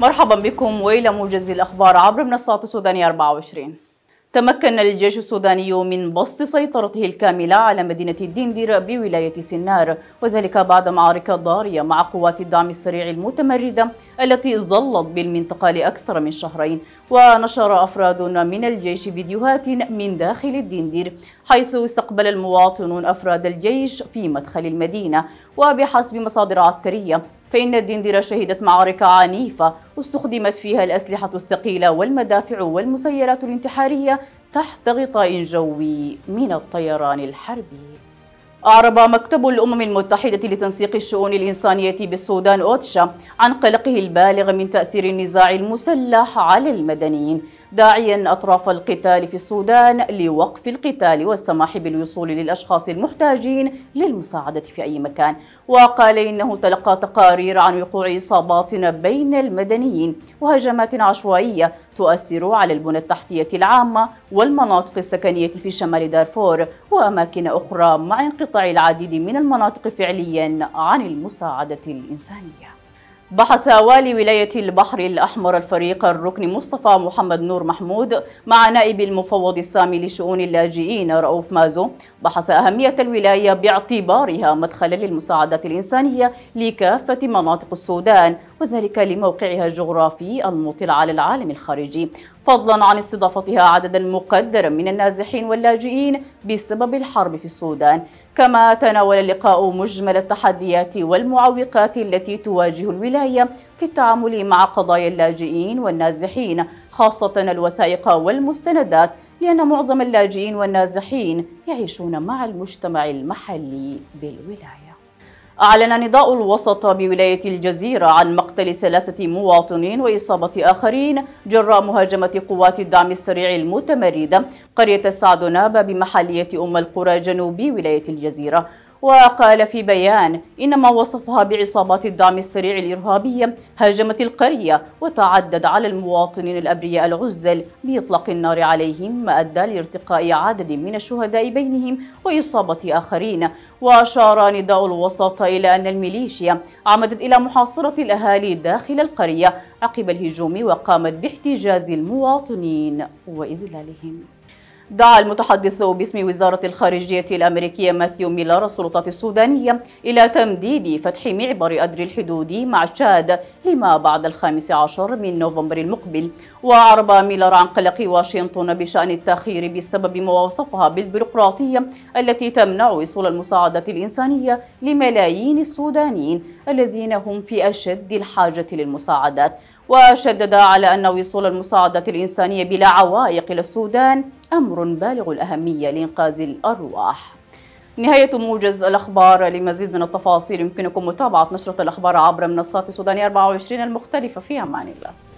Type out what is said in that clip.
مرحبا بكم والى موجز الاخبار عبر منصات سوداني 24 تمكن الجيش السوداني من بسط سيطرته الكاملة على مدينة الدندر بولاية سنار وذلك بعد معركة ضارية مع قوات الدعم السريع المتمردة التي ظلت بالمنطقة لأكثر من شهرين ونشر أفراد من الجيش فيديوهات من داخل الدندير حيث استقبل المواطنون أفراد الجيش في مدخل المدينة وبحسب مصادر عسكرية فإن الدندير شهدت معارك عنيفة استخدمت فيها الأسلحة الثقيلة والمدافع والمسيرات الانتحارية تحت غطاء جوي من الطيران الحربي أعرب مكتب الأمم المتحدة لتنسيق الشؤون الإنسانية بالسودان أوتشا عن قلقه البالغ من تأثير النزاع المسلح على المدنيين داعيا أطراف القتال في السودان لوقف القتال والسماح بالوصول للأشخاص المحتاجين للمساعدة في أي مكان وقال إنه تلقى تقارير عن وقوع إصابات بين المدنيين وهجمات عشوائية تؤثر على البنى التحتية العامة والمناطق السكنية في شمال دارفور وأماكن أخرى مع انقطاع العديد من المناطق فعليا عن المساعدة الإنسانية بحث والي ولاية البحر الأحمر الفريق الركن مصطفى محمد نور محمود مع نائب المفوض السامي لشؤون اللاجئين رؤوف مازو بحث أهمية الولاية باعتبارها مدخلا للمساعدات الإنسانية لكافة مناطق السودان وذلك لموقعها الجغرافي المطل على العالم الخارجي فضلا عن استضافتها عددا مقدرا من النازحين واللاجئين بسبب الحرب في السودان كما تناول اللقاء مجمل التحديات والمعوقات التي تواجه الولاية في التعامل مع قضايا اللاجئين والنازحين خاصة الوثائق والمستندات لأن معظم اللاجئين والنازحين يعيشون مع المجتمع المحلي بالولاية أعلن نضاء الوسط بولاية الجزيرة عن مقتل ثلاثة مواطنين وإصابة آخرين جراء مهاجمة قوات الدعم السريع المتمردة قرية السعدنابة بمحلية أم القرى جنوبي ولاية الجزيرة وقال في بيان إن ما وصفها بعصابات الدعم السريع الإرهابية هاجمت القرية وتعدد على المواطنين الأبرياء العزل بإطلاق النار عليهم ما أدى لارتقاء عدد من الشهداء بينهم وإصابة آخرين وأشار نداء الوسط إلى أن الميليشيا عمدت إلى محاصرة الأهالي داخل القرية عقب الهجوم وقامت باحتجاز المواطنين وإذلالهم دعا المتحدث باسم وزارة الخارجية الأمريكية ماثيو ميلر السلطات السودانية إلى تمديد فتح معبر أدري الحدود مع تشاد لما بعد الخامس عشر من نوفمبر المقبل وأعرب ميلر عن قلق واشنطن بشأن التأخير بسبب ما وصفها بالبيروقراطية التي تمنع وصول المساعدة الإنسانية لملايين السودانيين الذين هم في أشد الحاجة للمساعدات وشدد على أن وصول المساعدة الإنسانية بلا عوائق إلى السودان أمر بالغ الأهمية لإنقاذ الأرواح نهاية موجز الأخبار لمزيد من التفاصيل يمكنكم متابعة نشرة الأخبار عبر منصات سودانية 24 المختلفة في أمان الله